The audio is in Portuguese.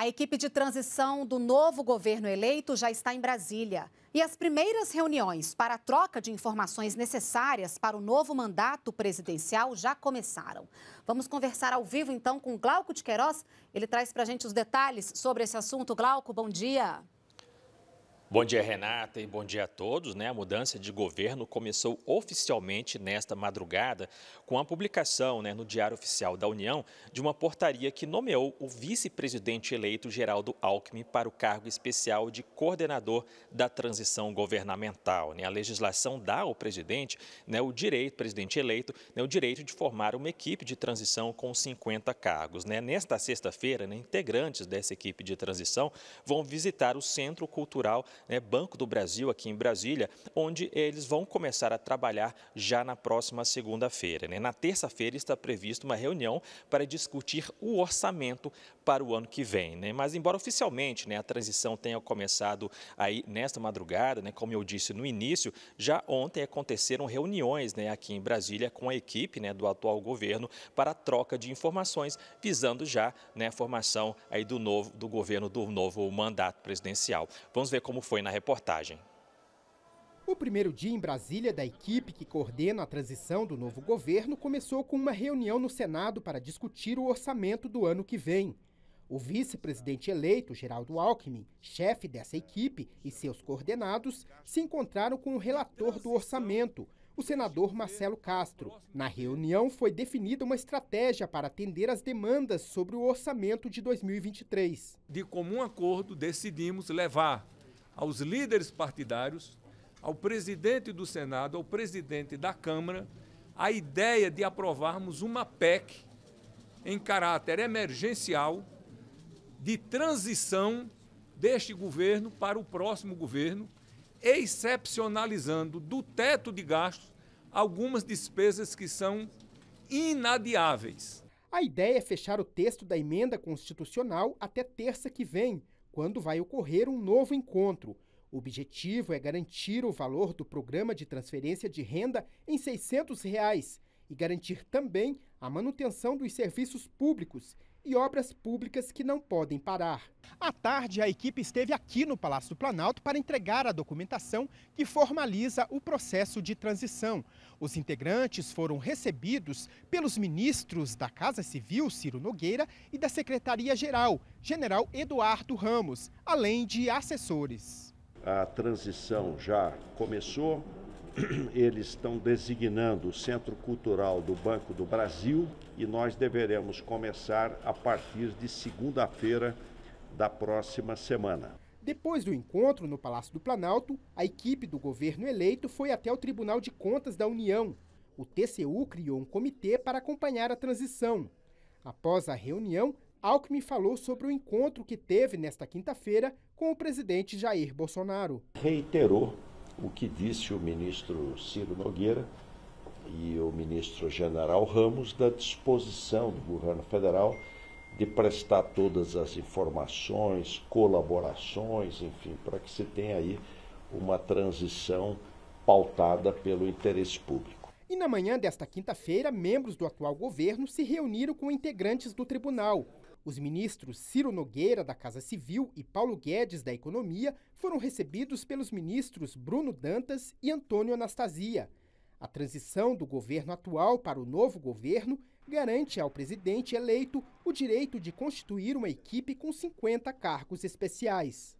A equipe de transição do novo governo eleito já está em Brasília. E as primeiras reuniões para a troca de informações necessárias para o novo mandato presidencial já começaram. Vamos conversar ao vivo então com Glauco de Queiroz. Ele traz para a gente os detalhes sobre esse assunto. Glauco, bom dia. Bom dia, Renata, e bom dia a todos. Né? A mudança de governo começou oficialmente nesta madrugada com a publicação né, no Diário Oficial da União de uma portaria que nomeou o vice-presidente eleito Geraldo Alckmin para o cargo especial de coordenador da transição governamental. Né? A legislação dá ao presidente né, o direito, presidente eleito, né, o direito de formar uma equipe de transição com 50 cargos. Né? Nesta sexta-feira, né, integrantes dessa equipe de transição vão visitar o Centro Cultural né, Banco do Brasil, aqui em Brasília, onde eles vão começar a trabalhar já na próxima segunda-feira. Né? Na terça-feira está prevista uma reunião para discutir o orçamento para o ano que vem. Né? Mas, embora oficialmente né, a transição tenha começado aí nesta madrugada, né, como eu disse no início, já ontem aconteceram reuniões né, aqui em Brasília com a equipe né, do atual governo para a troca de informações, visando já né, a formação aí do, novo, do governo do novo mandato presidencial. Vamos ver como foi na reportagem. O primeiro dia em Brasília da equipe que coordena a transição do novo governo começou com uma reunião no Senado para discutir o orçamento do ano que vem. O vice-presidente eleito, Geraldo Alckmin, chefe dessa equipe, e seus coordenados se encontraram com o relator do orçamento, o senador Marcelo Castro. Na reunião foi definida uma estratégia para atender as demandas sobre o orçamento de 2023. De comum acordo, decidimos levar aos líderes partidários, ao presidente do Senado, ao presidente da Câmara, a ideia de aprovarmos uma PEC em caráter emergencial de transição deste governo para o próximo governo, excepcionalizando do teto de gastos algumas despesas que são inadiáveis. A ideia é fechar o texto da emenda constitucional até terça que vem, quando vai ocorrer um novo encontro. O objetivo é garantir o valor do programa de transferência de renda em R$ 600 reais e garantir também a manutenção dos serviços públicos e obras públicas que não podem parar. À tarde, a equipe esteve aqui no Palácio do Planalto para entregar a documentação que formaliza o processo de transição. Os integrantes foram recebidos pelos ministros da Casa Civil, Ciro Nogueira, e da Secretaria-Geral, General Eduardo Ramos, além de assessores. A transição já começou, eles estão designando o Centro Cultural do Banco do Brasil e nós deveremos começar a partir de segunda-feira da próxima semana. Depois do encontro no Palácio do Planalto, a equipe do governo eleito foi até o Tribunal de Contas da União. O TCU criou um comitê para acompanhar a transição. Após a reunião, Alckmin falou sobre o encontro que teve nesta quinta-feira com o presidente Jair Bolsonaro. Reiterou o que disse o ministro Ciro Nogueira e o ministro general Ramos da disposição do governo federal de prestar todas as informações, colaborações, enfim, para que se tenha aí uma transição pautada pelo interesse público. E na manhã desta quinta-feira, membros do atual governo se reuniram com integrantes do tribunal. Os ministros Ciro Nogueira, da Casa Civil, e Paulo Guedes, da Economia, foram recebidos pelos ministros Bruno Dantas e Antônio Anastasia. A transição do governo atual para o novo governo garante ao presidente eleito o direito de constituir uma equipe com 50 cargos especiais.